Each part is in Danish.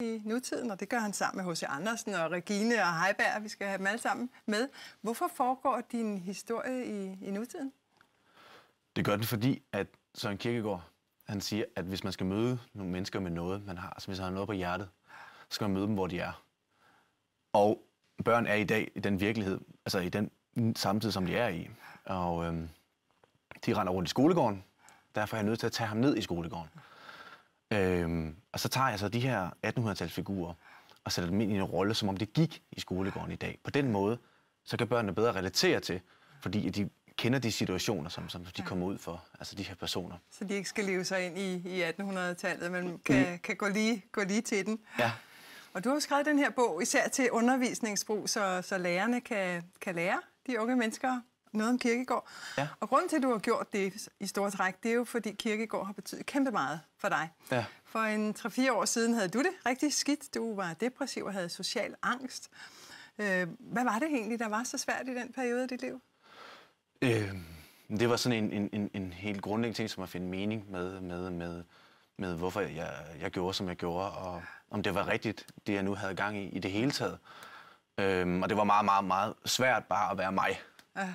i nutiden, og det gør han sammen med H.C. Andersen og Regine og Heiberg. Vi skal have dem alle sammen med. Hvorfor foregår din historie i, i nutiden? Det gør den, fordi at Søren Kierkegaard han siger, at hvis man skal møde nogle mennesker med noget, man har, altså hvis man har noget på hjertet, så skal man møde dem, hvor de er. Og børn er i dag i den virkelighed, altså i den samtid, som de er i. Og øhm, de render rundt i skolegården, derfor er jeg nødt til at tage ham ned i skolegården. Øhm, og så tager jeg så de her 1800-talsfigurer og sætter dem ind i en rolle, som om det gik i skolegården i dag. På den måde, så kan børnene bedre relatere til, fordi de kender de situationer, som, som de kommer ud for, altså de her personer. Så de ikke skal leve sig ind i, i 1800-tallet, men mm. kan, mm. kan gå, lige, gå lige til den. Ja. Og du har skrevet den her bog især til undervisningsbrug, så, så lærerne kan, kan lære de unge mennesker noget om kirkegård. Ja. Og grunden til, at du har gjort det i store træk, det er jo, fordi kirkegård har betydet kæmpe meget for dig. Ja. For en 3-4 år siden havde du det rigtig skidt. Du var depressiv og havde social angst. Øh, hvad var det egentlig, der var så svært i den periode af dit liv? Øh, det var sådan en, en, en, en helt grundlæggende ting, som at finde mening med, med, med, med hvorfor jeg, jeg gjorde, som jeg gjorde, og om det var rigtigt, det jeg nu havde gang i, i det hele taget. Øhm, og det var meget, meget, meget svært bare at være mig. Ja.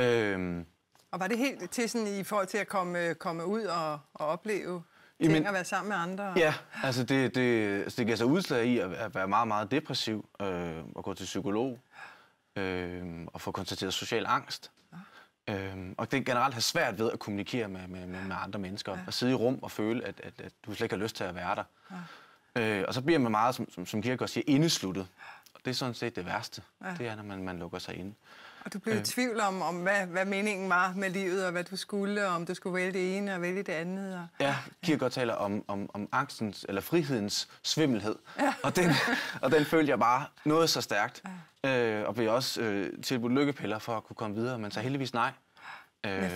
Øhm, og var det helt til sådan, i forhold til at komme, øh, komme ud og, og opleve Jamen, ting og være sammen med andre? Ja, altså det, det, altså det gav sig udslag i at, være meget, meget depressiv øh, og gå til psykolog øh, og få konstateret social angst. Ja. Ah. Øh, og det generelt har svært ved at kommunikere med, med, med, med andre mennesker. Ja. Og sidde i rum og føle, at, at, at du slet ikke har lyst til at være der. Ja. Ah. Øh, og så bliver man meget, som, som, som også siger, indesluttet. Og det er sådan set det værste. Ja. Det er, når man, man lukker sig inde. Og du blev øh. i tvivl om, om hvad, hvad meningen var med livet, og hvad du skulle, og om du skulle vælge det ene og vælge det andet. Og... Ja, Kierkegaard taler om, om, om angstens, eller frihedens svimmelhed. Ja. Og, den, og den følte jeg bare noget så stærkt. Ja. Øh, og blev også øh, tilbudt lykkepiller for at kunne komme videre, men så heldigvis nej. Øh,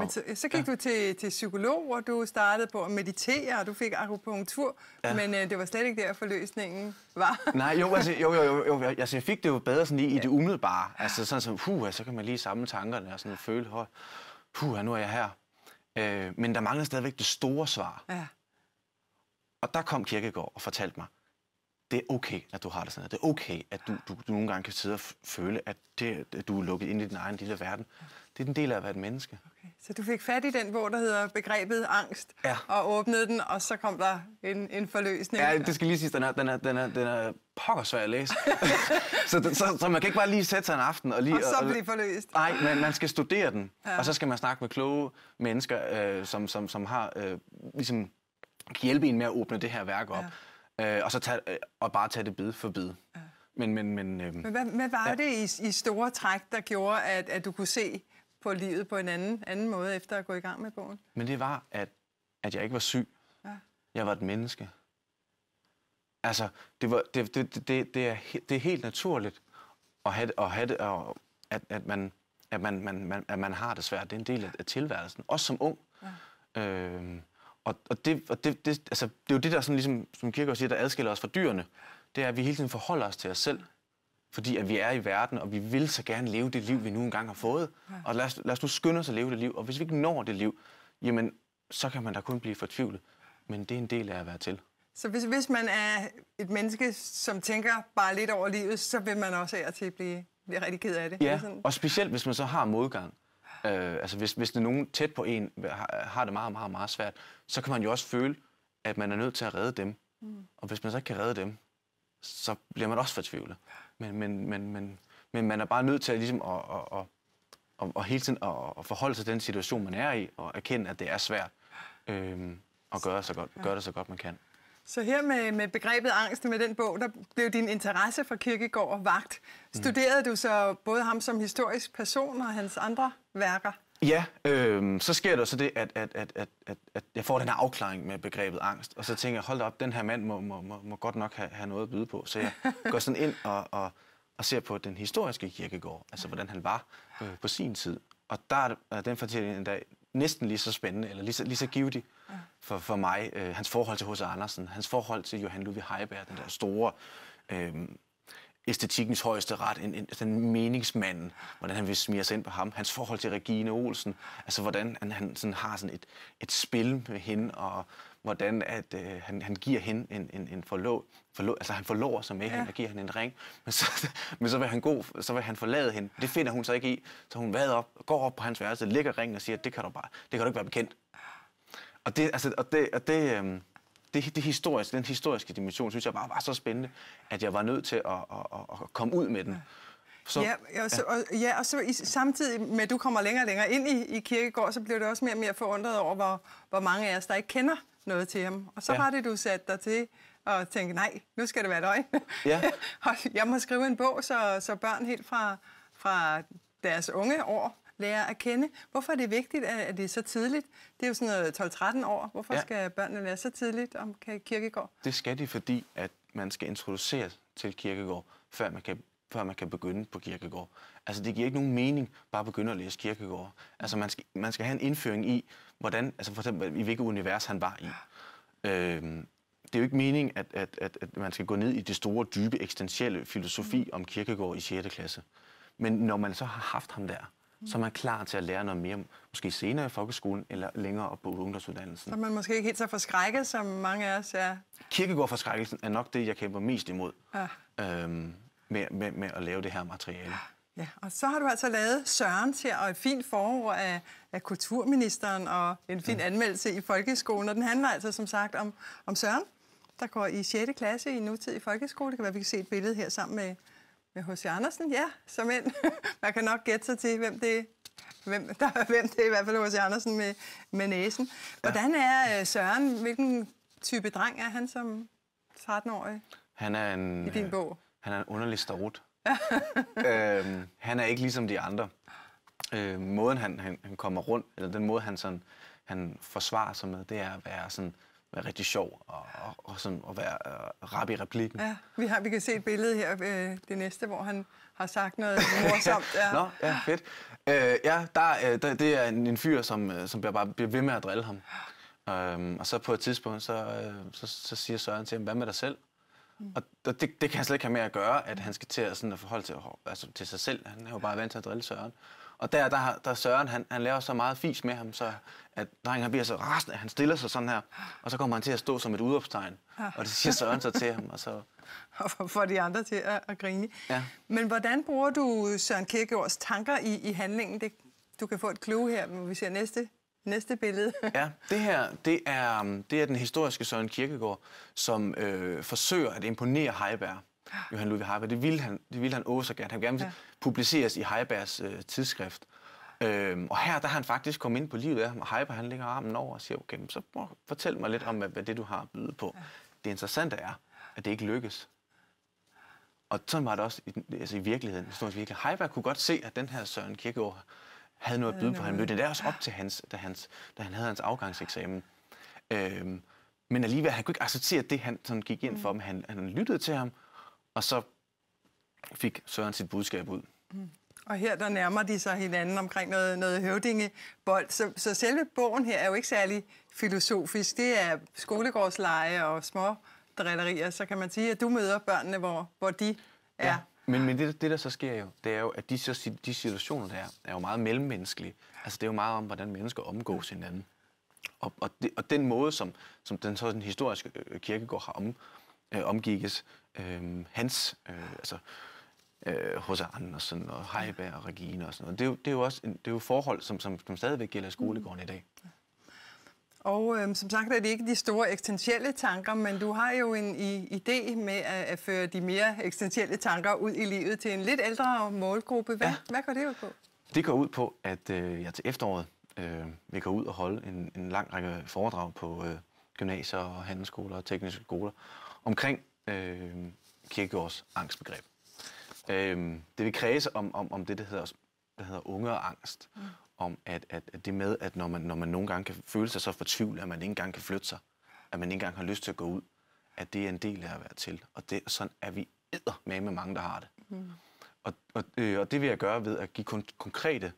men så, øh, så gik ja. du til, til psykolog, og du startede på at meditere, og du fik akupunktur, ja. men øh, det var slet ikke der forløsningen var. Nej, jo, altså, jo, jo, jo, jo altså, jeg fik det jo bedre sådan i, ja. i det umiddelbare. Altså sådan som, puh, altså, så kan man lige samle tankerne og sådan føle, høj, puh, nu er jeg her. Øh, men der mangler stadigvæk det store svar. Ja. Og der kom Kirkegaard og fortalte mig, det er okay, at du har det sådan Det er okay, at du, du, du nogle gange kan sidde og føle, at, det, at du er lukket ind i din egen lille verden. Det er den del af at være et menneske. Okay. Så du fik fat i den bog, der hedder begrebet angst, ja. og åbnede den, og så kom der en, en forløsning. Ja, det skal lige sige, den er, den er, den er, den er pokker at læse. så, så, så, man kan ikke bare lige sætte sig en aften og lige... Og så blive forløst. Nej, men man skal studere den, ja. og så skal man snakke med kloge mennesker, øh, som, som, som har øh, ligesom kan hjælpe en med at åbne det her værk op, ja. øh, og så tage, øh, og bare tage det bid for bid. Ja. Men, men, men, øh, men hvad, hvad var ja. det i, i store træk, der gjorde, at, at du kunne se på livet på en anden, anden måde efter at gå i gang med bogen? Men det var, at, at jeg ikke var syg. Ja. Jeg var et menneske. Altså, det, var, det, det, det, det, er, det er helt naturligt at have, at have det, at, at, man, at, man, man, man, at man har det svært. Det er en del af, af tilværelsen, også som ung. Ja. Øhm, og, og, det, og det, det, altså, det er jo det, der sådan, ligesom, som Kirkegaard siger, der adskiller os fra dyrene. Det er, at vi hele tiden forholder os til os selv fordi at vi er i verden, og vi vil så gerne leve det liv, vi nu engang har fået. Og lad os, lad os nu skynde os at leve det liv, og hvis vi ikke når det liv, jamen, så kan man da kun blive fortvivlet. Men det er en del af at være til. Så hvis, hvis man er et menneske, som tænker bare lidt over livet, så vil man også af og til blive, blive rigtig ked af det. Ja, sådan. og specielt hvis man så har modgang. Øh, altså hvis, hvis det er nogen tæt på en, har, har det meget, meget, meget svært, så kan man jo også føle, at man er nødt til at redde dem. Mm. Og hvis man så ikke kan redde dem, så bliver man også fortvivlet. Men, men, men, men, men man er bare nødt til at, ligesom, at, at, at, at hele tiden at, at forholde sig til den situation, man er i, og erkende, at det er svært øh, at gøre, så godt, gøre det så godt, man kan. Så her med, med begrebet angst med den bog, der blev din interesse for Kirkegaard vagt. Studerede mm. du så både ham som historisk person og hans andre værker? Ja, øh, så sker der så det, at, at, at, at, at, at jeg får den her afklaring med begrebet angst, og så tænker jeg, hold da op, den her mand må, må, må, må godt nok have, have noget at byde på. Så jeg går sådan ind og, og, og ser på den historiske kirkegård, altså hvordan han var øh, på sin tid. Og der er den fortælling endda næsten lige så spændende, eller lige så, lige så givetig for, for mig. Øh, hans forhold til H.C. Andersen, hans forhold til Johan Ludvig Heiberg, den der store øh, æstetikkens højeste ret, en, en, altså den meningsmanden, hvordan han vil smige sig ind på ham, hans forhold til Regine Olsen, altså hvordan han, han sådan har sådan et, et spil med hende, og hvordan at, øh, han, han giver hende en, en, en forlov, forlov, altså han forlover sig med ja. hende og giver hende en ring, men så, men så vil han gå, så vil han forlade hende. Det finder hun så ikke i, så hun vader op, går op på hans værelse, lægger ringen og siger, det kan du bare, det kan du ikke være bekendt. Og det, altså, og det, og det, øh, det, det historiske, den historiske dimension, synes jeg bare var så spændende, at jeg var nødt til at, at, at, at komme ud med den. Så, ja, og så, ja. Og, ja, og så i, samtidig med, at du kommer længere og længere ind i, i Kirkegård, så bliver du også mere og mere forundret over, hvor, hvor mange af os, der ikke kender noget til ham. Og så ja. har det, du sat dig til at tænke, nej, nu skal det være løgn. Ja. og jeg må skrive en bog, så, så børn helt fra, fra deres unge år lære at kende. Hvorfor er det vigtigt, at det er så tidligt? Det er jo sådan noget 12-13 år. Hvorfor ja. skal børnene lære så tidligt om kirkegård? Det skal de, fordi at man skal introduceres til kirkegård, før man kan før man kan begynde på kirkegård. Altså, det giver ikke nogen mening bare at begynde at læse kirkegård. Altså, man skal, man skal have en indføring i, hvordan, altså for eksempel, i hvilket univers han var i. Øhm, det er jo ikke meningen, at, at, at, at man skal gå ned i det store, dybe, eksistentielle filosofi mm. om kirkegård i 6. klasse. Men når man så har haft ham der, som mm. er klar til at lære noget mere, måske senere i folkeskolen eller længere op på ungdomsuddannelsen. Så man måske ikke helt så forskrækket, som mange af os er. Kirkegårdforskrækkelsen er nok det, jeg kæmper mest imod ja. øhm, med, med, med at lave det her materiale. Ja. og så har du altså lavet Søren til og et fint forår af, af kulturministeren, og en fin ja. anmeldelse i folkeskolen, og den handler altså som sagt om, om Søren, der går i 6. klasse i nutid i folkeskolen. Det kan være, vi kan se et billede her sammen med, med H.C. Andersen, ja, som end. Man kan nok gætte sig til, hvem det, er. hvem, der, hvem det er, i hvert fald H.C. Andersen med, med næsen. Hvordan er øh, Søren, hvilken type dreng er han som 13-årig? Han er en, i din øh, bog? Han er en underlig starut. øhm, han er ikke ligesom de andre. Øhm, måden han, han, han kommer rundt, eller den måde han sådan, han forsvarer sig med, det er at være sådan være rigtig sjov og, og, og sådan at være uh, rap i replikken. Ja, vi, har, vi kan se et billede her, øh, det næste, hvor han har sagt noget morsomt. Ja. Nå, ja, fedt. Øh, ja, der, øh, der, det er en, en fyr, som, øh, som bliver bare bliver ved med at drille ham. Øh, og så på et tidspunkt, så, øh, så, så siger Søren til ham, hvad med dig selv? Mm. Og det, det kan han slet ikke have med at gøre, at han skal til at, sådan, at forholde til, altså, til sig selv. Han er jo bare vant til at drille Søren. Og der, der, der Søren, han, han laver så meget fis med ham, så at drengen han bliver så rasende, at han stiller sig sådan her, og så kommer han til at stå som et udopstegn. Ja. Og det siger Søren så til ham. Og, så... og får de andre til at, at grine. Ja. Men hvordan bruger du Søren Kierkegaards tanker i, i handlingen? Det, du kan få et clue her, når vi ser næste, næste billede. ja, det her det er, det er den historiske Søren Kierkegaard, som øh, forsøger at imponere Heiberg. Johan Ludvig Heiberg. Det ville han, det ville han også gerne. Han gerne ja. publiceres i Heibergs øh, tidsskrift. Øhm, og her, der har han faktisk kommet ind på livet af ham, og Heiberg, han lægger armen over og siger, okay, så fortæl mig lidt om, hvad, hvad det, du har at byde på. Ja. Det interessante er, at det ikke lykkes. Og sådan var det også i, altså i virkeligheden. Historisk virkelig. Heiberg kunne godt se, at den her Søren Kierkegaard havde noget at byde på. Han mødte det også op til hans, da, hans, da han havde hans afgangseksamen. Øhm, men alligevel, han kunne ikke acceptere det, han sådan gik ind mm. for, men han, han lyttede til ham, og så fik Søren sit budskab ud. Mm. Og her der nærmer de sig hinanden omkring noget, noget høvdingebold. Så, så selve bogen her er jo ikke særlig filosofisk. Det er skolegårdsleje og små drillerier. Så kan man sige, at du møder børnene, hvor, hvor de er. Ja. Men, men det, det, der så sker jo, det er jo, at de, så, de situationer der er jo meget mellemmenneskelige. Altså, det er jo meget om, hvordan mennesker omgås hinanden. Og, og, det, og den måde, som, som den så den historiske øh, kirkegård har om, øh, omgikkes øh, hans, øh, altså hos øh, Andersen og Heiberg og Regina og sådan noget. Det er jo, det er jo også en, det er jo forhold, som, som, som stadigvæk gælder skolegården i dag. Mm. Og øhm, som sagt er det ikke de store eksistentielle tanker, men du har jo en i, idé med at, at føre de mere eksistentielle tanker ud i livet til en lidt ældre målgruppe. Hvad, ja. hvad går det ud på? Det går ud på, at øh, jeg til efteråret øh, vil gå ud og holde en, en lang række foredrag på øh, gymnasier og handelsskoler og tekniske skoler omkring øh, Kierkegaards angstbegreb. Øh, det vil kredse om, om, om det, der hedder, der hedder unge og angst. Mm. Om at, at, at det med, at når man, når man nogle gange kan føle sig så fortvivlet, at man ikke engang kan flytte sig, at man ikke engang har lyst til at gå ud, at det er en del af at være til. Og det, sådan er vi med med mange, der har det. Mm. Og, og, øh, og det vil jeg gøre ved at give kon- konkrete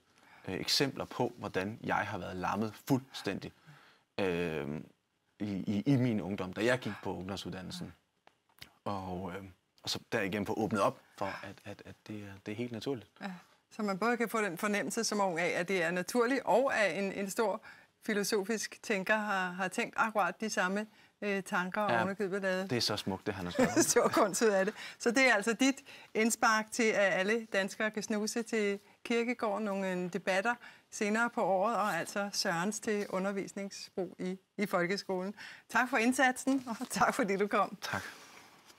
øh, eksempler på, hvordan jeg har været lammet fuldstændig. Øh, i, i, i min ungdom, da jeg gik på ungdomsuddannelsen. Og, øh, og så derigennem få åbnet op for, at, at, at det, er, det er helt naturligt. Ja. Så man både kan få den fornemmelse som ung af, at det er naturligt, og at en, en stor filosofisk tænker har, har tænkt akkurat de samme øh, tanker og underkøbet lavet. det er så smukt, det han har skrevet. stor kunst ud af det. Så det er altså dit indspark til, at alle danskere kan snuse til kirkegården, nogle øh, debatter, senere på året, og altså Sørens til undervisningsbrug i, i folkeskolen. Tak for indsatsen, og tak fordi du kom. Tak.